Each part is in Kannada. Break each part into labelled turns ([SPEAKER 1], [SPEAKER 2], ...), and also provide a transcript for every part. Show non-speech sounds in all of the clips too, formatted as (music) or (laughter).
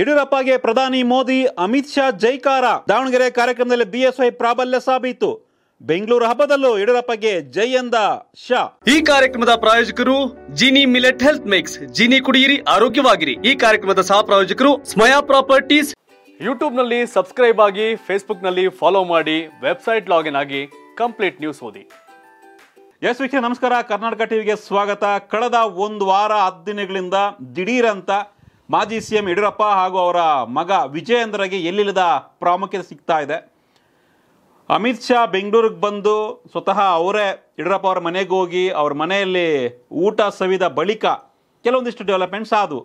[SPEAKER 1] ಯಡಿಯೂರಪ್ಪಗೆ ಪ್ರಧಾನಿ ಮೋದಿ ಅಮಿತ್ ಶಾ ಜೈಕಾರ ದಾವಣಗೆರೆ ಕಾರ್ಯಕ್ರಮದಲ್ಲಿ ಬಿಎಸ್ವೈ ಪ್ರಾಬಲ್ಯ ಸಾಬೀತು ಬೆಂಗಳೂರು ಹಬ್ಬದಲ್ಲೂ ಯಡಿಯೂರಪ್ಪಗೆ ಜೈ ಎಂದ ಶಾ
[SPEAKER 2] ಈ ಕಾರ್ಯಕ್ರಮದ ಪ್ರಾಯೋಜಕರು Jini millet health mix Jini ಕುಡಿಯಿರಿ ಆರೋಗ್ಯವಾಗಿರಿ ಈ ಕಾರ್ಯಕ್ರಮದ ಸಹ ಪ್ರಾಯೋಜಕರು ಸ್ಮಯಾ ಪ್ರಾಪರ್ಟೀಸ್ ನಲ್ಲಿ ಸಬ್ಸ್ಕ್ರೈಬ್ ಆಗಿ ನಲ್ಲಿ ಫಾಲೋ ಮಾಡಿ ವೆಬ್ಸೈಟ್ ಲಾಗಿನ್ ಆಗಿ ಕಂಪ್ಲೀಟ್ ನ್ಯೂಸ್ ಓದಿ ಎಸ್ ವೀಕ್ಷ ನಮಸ್ಕಾರ ಕರ್ನಾಟಕ ಟಿವಿಗೆ
[SPEAKER 1] ಸ್ವಾಗತ ಕಳೆದ ಒಂದು ವಾರ ಹತ್ತು ದಿನಗಳಿಂದ ದಿಢೀರಂತ ಮಾಜಿ ಸಿ ಎಂ ಯಡಿಯೂರಪ್ಪ ಹಾಗೂ ಅವರ ಮಗ ವಿಜಯೇಂದ್ರಗೆ ಎಲ್ಲಿಲ್ಲದ ಪ್ರಾಮುಖ್ಯತೆ ಸಿಗ್ತಾ ಇದೆ ಅಮಿತ್ ಶಾ ಬೆಂಗಳೂರಿಗೆ ಬಂದು ಸ್ವತಃ ಅವರೇ ಯಡಿಯೂರಪ್ಪ ಅವರ ಮನೆಗೆ ಹೋಗಿ ಅವ್ರ ಮನೆಯಲ್ಲಿ ಊಟ ಸವಿದ ಬಳಿಕ ಕೆಲವೊಂದಿಷ್ಟು ಡೆವಲಪ್ಮೆಂಟ್ಸ್ ಆದವು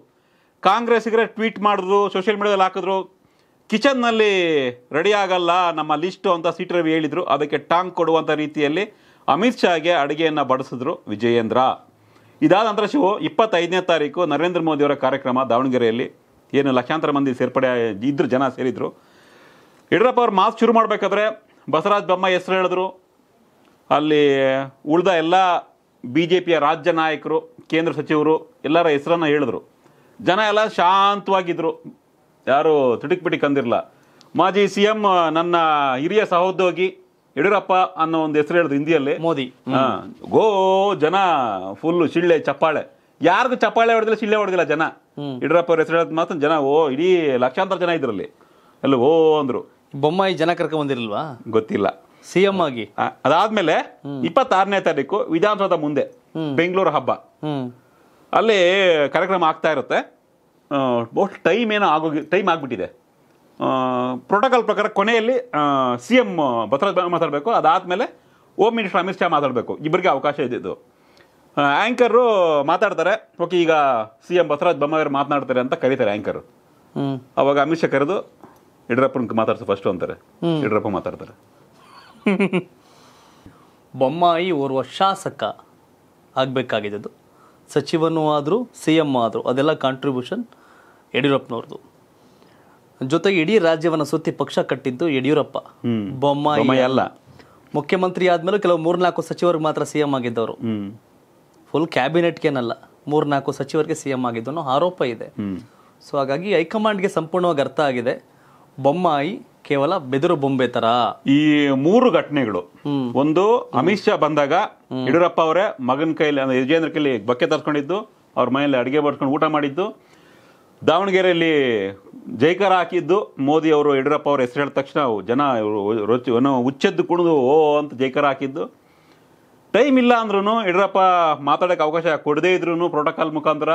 [SPEAKER 1] ಕಾಂಗ್ರೆಸ್ಸಿಗರೇ ಟ್ವೀಟ್ ಮಾಡಿದ್ರು ಸೋಷಿಯಲ್ ಮೀಡಿಯಾದಲ್ಲಿ ಹಾಕಿದ್ರು ಕಿಚನ್ನಲ್ಲಿ ರೆಡಿ ಆಗಲ್ಲ ನಮ್ಮ ಲಿಸ್ಟು ಅಂತ ಸೀಟ್ ರವಿ ಹೇಳಿದರು ಅದಕ್ಕೆ ಟಾಂಗ್ ಕೊಡುವಂಥ ರೀತಿಯಲ್ಲಿ ಅಮಿತ್ ಶಾಗೆ ಅಡುಗೆಯನ್ನು ಬಡಿಸಿದ್ರು ವಿಜಯೇಂದ್ರ ಇದಾದ ನಂತರ ಶಿವು ಇಪ್ಪತ್ತೈದನೇ ತಾರೀಕು ನರೇಂದ್ರ ಮೋದಿಯವರ ಕಾರ್ಯಕ್ರಮ ದಾವಣಗೆರೆಯಲ್ಲಿ ಏನು ಲಕ್ಷಾಂತರ ಮಂದಿ ಸೇರ್ಪಡೆ ಇದ್ದರು ಜನ ಸೇರಿದ್ರು ಯಡಿಯೂರಪ್ಪ ಅವರು ಮಾತು ಶುರು ಮಾಡಬೇಕಾದ್ರೆ ಬಸವರಾಜ ಬೊಮ್ಮ ಹೆಸರು ಹೇಳಿದ್ರು ಅಲ್ಲಿ ಉಳಿದ ಎಲ್ಲ ಬಿ ಜೆ ಪಿಯ ರಾಜ್ಯ ನಾಯಕರು ಕೇಂದ್ರ ಸಚಿವರು ಎಲ್ಲರ ಹೆಸರನ್ನು ಹೇಳಿದ್ರು ಜನ ಎಲ್ಲ ಶಾಂತವಾಗಿದ್ದರು ಯಾರು ಪಿಟಿಕ್ ಅಂದಿರಲ್ಲ ಮಾಜಿ ಸಿ ಎಂ ನನ್ನ ಹಿರಿಯ ಸಹೋದ್ಯೋಗಿ ಯಡಿಯೂರಪ್ಪ ಅನ್ನೋ ಒಂದು ಹೆಸರು ಹೇಳಿದ್ರು ಹಿಂದಿಯಲ್ಲಿ ಮೋದಿ ಗೋ ಜನ ಫುಲ್ ಶಿಳ್ಳೆ ಚಪ್ಪಾಳೆ ಯಾರ್ದು ಚಪ್ಪಾಳೆ ಹೊಡೆದಿಲ್ಲ ಶಿಳ್ಳೆ ಹೊಡೆದಿಲ್ಲ ಜನ ಯಡಿಯೂರಪ್ಪ ಅವ್ರ ಹೆಸರು ಹೇಳಿದ ಮಾತ್ರ ಜನ ಓ ಇಡೀ ಲಕ್ಷಾಂತರ ಜನ ಇದ್ರಲ್ಲಿ ಅಲ್ಲಿ ಓ ಅಂದ್ರು ಬೊಮ್ಮಾಯಿ ಜನ ಕರ್ಕೊಂಡ್ ಬಂದಿರಲ್ವಾ ಗೊತ್ತಿಲ್ಲ ಸಿಎಂ ಆಗಿ ಅದಾದ್ಮೇಲೆ ಇಪ್ಪತ್ತಾರನೇ ತಾರೀಕು ವಿಧಾನಸೌಧ ಮುಂದೆ ಬೆಂಗಳೂರು ಹಬ್ಬ ಅಲ್ಲಿ ಕಾರ್ಯಕ್ರಮ ಆಗ್ತಾ ಇರುತ್ತೆ ಟೈಮ್ ಏನೋ ಆಗೋಗಿ ಟೈಮ್ ಆಗ್ಬಿಟ್ಟಿದೆ ಪ್ರೋಟೋಕಾಲ್ ಪ್ರಕಾರ ಕೊನೆಯಲ್ಲಿ ಸಿ ಎಮ್ ಬಸವರಾಜ ಮಾತಾಡಬೇಕು ಅದಾದಮೇಲೆ ಓಮ್ ಮಿನಿಸ್ಟರ್ ಅಮಿತ್ ಶಾ ಮಾತಾಡಬೇಕು ಇಬ್ಬರಿಗೆ ಅವಕಾಶ ಇದ್ದಿದ್ದು ಆ್ಯಂಕರು ಮಾತಾಡ್ತಾರೆ ಓಕೆ ಈಗ ಸಿ ಎಂ ಬಸವರಾಜ ಬೊಮ್ಮಾಯಿ ಮಾತನಾಡ್ತಾರೆ ಅಂತ ಕರೀತಾರೆ ಆ್ಯಂಕರು ಅವಾಗ ಅಮಿತ್ ಶಾ ಕರೆದು ಯಡಿಯೂರಪ್ಪನ ಮಾತಾಡ್ಸು ಫಸ್ಟು ಅಂತಾರೆ ಯಡಿಯೂರಪ್ಪ ಮಾತಾಡ್ತಾರೆ
[SPEAKER 2] (laughs) ಬೊಮ್ಮಾಯಿ ಓರ್ವ ಶಾಸಕ ಆಗಬೇಕಾಗಿದ್ದು ಸಚಿವನೂ ಆದರೂ ಸಿ ಎಮ್ ಆದರೂ ಅದೆಲ್ಲ ಕಾಂಟ್ರಿಬ್ಯೂಷನ್ ಯಡಿಯೂರಪ್ಪನವ್ರದ್ದು ಜೊತೆಗೆ ಇಡೀ ರಾಜ್ಯವನ್ನು ಸುತ್ತಿ ಪಕ್ಷ ಕಟ್ಟಿದ್ದು ಯಡಿಯೂರಪ್ಪ ಬೊಮ್ಮಾಯಿ ಅಲ್ಲ ಮುಖ್ಯಮಂತ್ರಿ ಆದ್ಮೇಲೆ ಕೆಲವು ಮೂರ್ನಾಲ್ಕು ಸಚಿವರು ಮಾತ್ರ ಸಿಎಂ ಆಗಿದ್ದವರು ಫುಲ್ ಕ್ಯಾಬಿನೆಟ್ಗೇನಲ್ಲ ಮೂರ್ನಾಲ್ಕು ಸಚಿವರಿಗೆ ಸಿಎಂ ಆಗಿದ್ದು ಅನ್ನೋ ಆರೋಪ ಇದೆ ಸೊ ಹಾಗಾಗಿ ಗೆ ಸಂಪೂರ್ಣವಾಗಿ ಅರ್ಥ ಆಗಿದೆ ಬೊಮ್ಮಾಯಿ ಕೇವಲ ಬೆದರು ಬೊಂಬೆ ತರ
[SPEAKER 1] ಈ ಮೂರು ಘಟನೆಗಳು ಒಂದು ಅಮಿತ್ ಶಾ ಬಂದಾಗ
[SPEAKER 2] ಯಡಿಯೂರಪ್ಪ ಅವರೇ ಮಗನ ಕೈಲಿ ವಿಜೇಂದ್ರ
[SPEAKER 1] ಕೈಲಿ ಬಕ್ಕೆ ತರ್ಸ್ಕೊಂಡಿದ್ದು ಅವ್ರ ಮನೆಯಲ್ಲಿ ಅಡಿಗೆ ಬಡ್ಕೊಂಡು ಊಟ ಮಾಡಿದ್ದು ದಾವಣಗೆರೆಯಲ್ಲಿ ಜೈಕಾರ ಹಾಕಿದ್ದು ಮೋದಿ ಅವರು ಯಡಿಯೂರಪ್ಪ ಅವರು ಹೆಸರು ಹೇಳಿದ ತಕ್ಷಣ ಜನ ರೊಚ್ಚು ಏನೋ ಹುಚ್ಚೆದ್ದು ಕುಣಿದು ಓ ಅಂತ ಜೈಕಾರ ಹಾಕಿದ್ದು ಟೈಮ್ ಇಲ್ಲ ಅಂದ್ರೂ ಯಡಿಯೂರಪ್ಪ ಮಾತಾಡೋಕೆ ಅವಕಾಶ ಕೊಡದೇ ಇದ್ರೂ ಪ್ರೋಟೋಕಾಲ್ ಮುಖಾಂತರ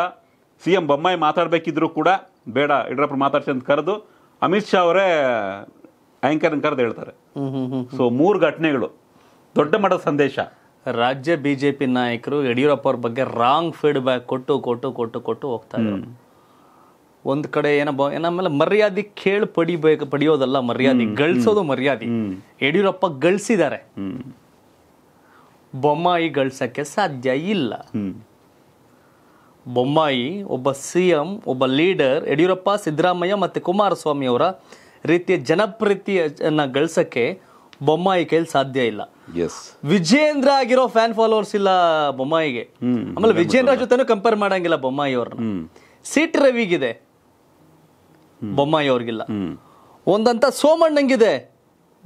[SPEAKER 1] ಸಿ ಎಂ ಬೊಮ್ಮಾಯಿ ಮಾತಾಡಬೇಕಿದ್ರು ಕೂಡ ಬೇಡ ಯಡಿಯೂರಪ್ಪ ಮಾತಾಡ್ಸಿ ಅಂತ ಕರೆದು ಅಮಿತ್ ಶಾ ಅವರೇ ಅಂತ ಕರೆದು ಹೇಳ್ತಾರೆ
[SPEAKER 2] ಸೊ ಮೂರು ಘಟನೆಗಳು ದೊಡ್ಡ ಮಟ್ಟದ ಸಂದೇಶ ರಾಜ್ಯ ಬಿ ಜೆ ಪಿ ನಾಯಕರು ಯಡಿಯೂರಪ್ಪ ಅವ್ರ ಬಗ್ಗೆ ರಾಂಗ್ ಫೀಡ್ಬ್ಯಾಕ್ ಕೊಟ್ಟು ಕೊಟ್ಟು ಕೊಟ್ಟು ಕೊಟ್ಟು ಹೋಗ್ತಾರೆ ಒಂದ್ ಕಡೆ ಏನಪ್ಪ ಏನಮೇಲೆ ಮರ್ಯಾದೆ ಕೇಳಿ ಪಡಿಬೇಕು ಪಡಿಯೋದಲ್ಲ ಮರ್ಯಾದೆ ಗಳಿಸೋದು ಮರ್ಯಾದೆ ಯಡಿಯೂರಪ್ಪ ಗಳಿಸಿದ್ದಾರೆ ಬೊಮ್ಮಾಯಿ ಗಳಿಸಕ್ಕೆ ಸಾಧ್ಯ ಇಲ್ಲ ಬೊಮ್ಮಾಯಿ ಒಬ್ಬ ಸಿ ಎಂ ಒಬ್ಬ ಲೀಡರ್ ಯಡಿಯೂರಪ್ಪ ಸಿದ್ದರಾಮಯ್ಯ ಮತ್ತೆ ಕುಮಾರಸ್ವಾಮಿ ಅವರ ರೀತಿಯ ಅನ್ನ ಗಳಿಸೋಕ್ಕೆ ಬೊಮ್ಮಾಯಿ ಕೈಲಿ ಸಾಧ್ಯ ಇಲ್ಲ ವಿಜೇಂದ್ರ ಆಗಿರೋ ಫ್ಯಾನ್ ಫಾಲೋವರ್ಸ್ ಇಲ್ಲ ಬೊಮ್ಮಾಯಿಗೆ ಆಮೇಲೆ ವಿಜೇಂದ್ರ ಜೊತೆನೂ ಕಂಪೇರ್ ಮಾಡಂಗಿಲ್ಲ ಬೊಮ್ಮಾಯಿ ಅವ್ರನ್ನ ಸಿಟ್ ರವಿಗಿದೆ ಬೊಮ್ಮಾಯಿ ಅವ್ರಿಗಿಲ್ಲ ಒಂದಂತ ಸೋಮಣ್ಣಂಗಿದೆ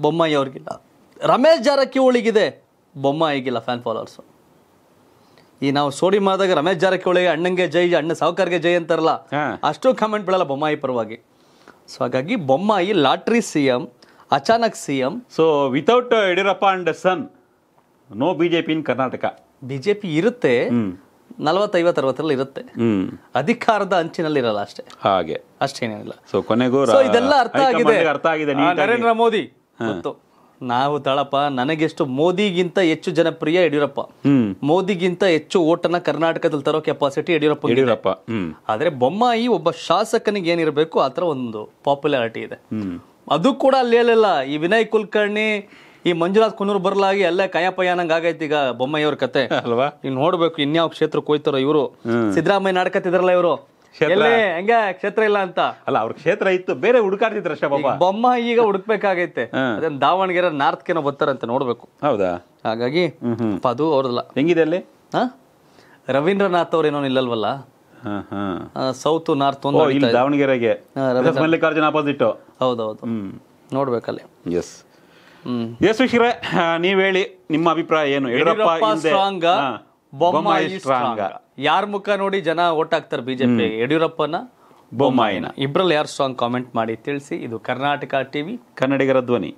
[SPEAKER 2] ಬೊಮ್ಮಾಯಿ ಅವ್ರಿಗಿಲ್ಲ ರಮೇಶ್ ಜಾರಕಿಹೊಳಿಗಿದೆ ಬೊಮ್ಮಾಯಿಗಿಲ್ಲ ಫ್ಯಾನ್ ಫಾಲೋವರ್ಸು ಈ ನಾವು ಸೋಡಿ ಮಾಡಿದಾಗ ರಮೇಶ್ ಜಾರಕಿಹೊಳಿಗೆ ಅಣ್ಣಂಗೆ ಜೈ ಅಣ್ಣ ಸಾವುಕಾರ್ಗೆ ಜೈ ಅಂತಾರಲ್ಲ ಅಷ್ಟು ಕಮೆಂಟ್ ಬೀಳಲ್ಲ ಬೊಮ್ಮಾಯಿ ಪರವಾಗಿ ಸೊ ಹಾಗಾಗಿ ಬೊಮ್ಮಾಯಿ ಲಾಟ್ರಿ ಸಿ ಎಂ ಅಚಾನಕ್ C M so without Yediyurappa and son no BJP in Karnataka BJP ಇರುತ್ತೆ ನಲವತ್ತೈವತ್ತು ಅರವತ್ತರಲ್ಲಿ ಇರುತ್ತೆ ಅಧಿಕಾರದ ಅಂಚಿನಲ್ಲಿ ಇರಲ್ಲ ಅಷ್ಟೇ ಹಾಗೆ ಅಷ್ಟೇನಿಲ್ಲ ಸೊ ಕೊನೆಗೂ ಇದೆಲ್ಲ ಅರ್ಥ ಆಗಿದೆ ಅರ್ಥ ಆಗಿದೆ ನರೇಂದ್ರ ಮೋದಿ ನಾವು ತಳಪ್ಪ ನನಗೆಷ್ಟು ಮೋದಿಗಿಂತ ಹೆಚ್ಚು ಜನಪ್ರಿಯ ಯಡಿಯೂರಪ್ಪ ಮೋದಿಗಿಂತ ಹೆಚ್ಚು ಓಟನ್ನ ಕರ್ನಾಟಕದಲ್ಲಿ ತರೋ ಕೆಪಾಸಿಟಿ ಯಡಿಯೂರಪ್ಪ ಯಡಿಯೂರಪ್ಪ ಆದ್ರೆ ಬೊಮ್ಮಾಯಿ ಒಬ್ಬ ಶಾಸಕನಿಗೆ ಏನಿರಬೇಕು ಆತರ ಒಂದು ಪಾಪ್ಯುಲಾರಿಟಿ ಇದೆ ಅದು ಕೂಡ ಅಲ್ಲಿ ಹೇಳಲ್ಲ ಈ ವಿನಯ್ ಕುಲಕರ್ಣಿ ಈ ಮಂಜುನಾಥ್ ಕುನೂರ್ ಬರ್ಲಾಗಿ ಅಲ್ಲೇ ಕಾಯಪಯ್ಯನಂಗ್ ಆಗೈತಿ ಈಗ ಬೊಮ್ಮಯ್ಯವ್ರ ಕತೆ ಅಲ್ವಾ ಇನ್ ನೋಡ್ಬೇಕು ಇನ್ಯಾವ ಕ್ಷೇತ್ರ ಹೋಯ್ತಾರೋ ಇವರು ಸಿದ್ದರಾಮಯ್ಯ ನಾಡ್ಕತ್ತಿದ್ರಲ್ಲ ಇವರು ಹೆಂಗೆ ಕ್ಷೇತ್ರ ಇಲ್ಲ ಅಂತ ಅಲ್ಲ ಅವ್ರ ಕ್ಷೇತ್ರ ಇತ್ತು ಬೇರೆ ಹುಡುಕಾಡ್ತಿದ್ರು ಬಾಬಾ ಬೊಮ್ಮ ಈಗ ಹುಡುಕ್ಬೇಕಾಗೈತೆ ಅದನ್ನ ದಾವಣಗೆರೆ ನಾರ್ತ್ ಏನೋ ಬರ್ತಾರಂತ ನೋಡ್ಬೇಕು ಹೌದಾ ಹಾಗಾಗಿ ಅದು ಅವ್ರದಲ್ಲ ಹೆಂಗಿದೆ ಅಲ್ಲಿ ರವೀಂದ್ರನಾಥ್ ಏನೋ ಇಲ್ಲಲ್ವಲ್ಲ ಸೌತ್ ನಾರ್ತ್ ಒಂದು ದಾವಣಗೆರೆಗೆ ಮಲ್ಲಿಕಾರ್ಜುನ ಆಪೋಸಿಟ್ ಹೌದೌದು ನೋಡ್ಬೇಕಲ್ಲಿ
[SPEAKER 1] ಎಸ್ ಯೇಸು
[SPEAKER 2] ಶಿರ ನೀವ್ ಹೇಳಿ ನಿಮ್ಮ
[SPEAKER 1] ಅಭಿಪ್ರಾಯ ಏನು ಯಡಿಯೂರಪ್ಪ ಸ್ಟ್ರಾಂಗ್ ಬೊಮ್ಮಾಯಿ ಸ್ಟ್ರಾಂಗ್
[SPEAKER 2] ಯಾರ ಮುಖ ನೋಡಿ ಜನ ಓಟ್ ಹಾಕ್ತಾರೆ ಬಿಜೆಪಿ ಯಡಿಯೂರಪ್ಪನ ಬೊಮ್ಮಾಯಿನ ಇಬ್ರಲ್ಲಿ ಯಾರು ಸ್ಟ್ರಾಂಗ್ ಕಾಮೆಂಟ್ ಮಾಡಿ ತಿಳಿಸಿ ಇದು ಕರ್ನಾಟಕ ಟಿವಿ ಕನ್ನಡಿಗರ ಧ್ವನಿ